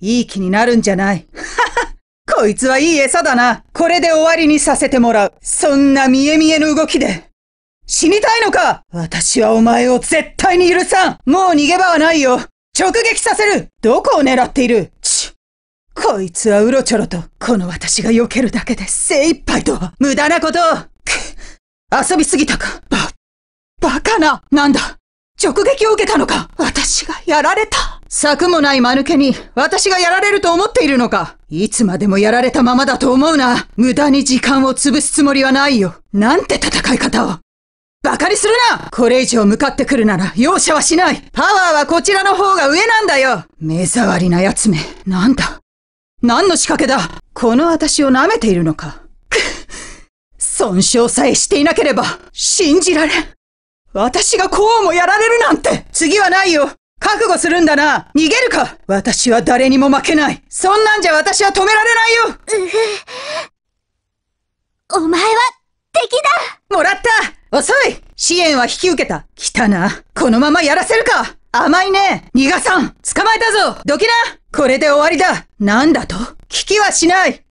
いい気になるんじゃない。こいつはいい餌だな。これで終わりにさせてもらう。そんな見え見えの動きで。死にたいのか私はお前を絶対に許さんもう逃げ場はないよ直撃させるどこを狙っているちこいつはうろちょろと、この私が避けるだけで精一杯と、無駄なことを遊びすぎたかば、バカななんだ直撃を受けたのか私がやられた策もない間抜けに、私がやられると思っているのかいつまでもやられたままだと思うな無駄に時間を潰すつもりはないよなんて戦い方を馬鹿にするなこれ以上向かってくるなら容赦はしないパワーはこちらの方が上なんだよ目障りな奴め。なんだ何の仕掛けだこの私を舐めているのかくっ 損傷さえしていなければ信じられん私がこうもやられるなんて次はないよ覚悟するんだな逃げるか私は誰にも負けないそんなんじゃ私は止められないよ お前は敵だもらった遅い支援は引き受けた来たなこのままやらせるか甘いね逃がさん捕まえたぞどきなこれで終わりだなんだと聞きはしない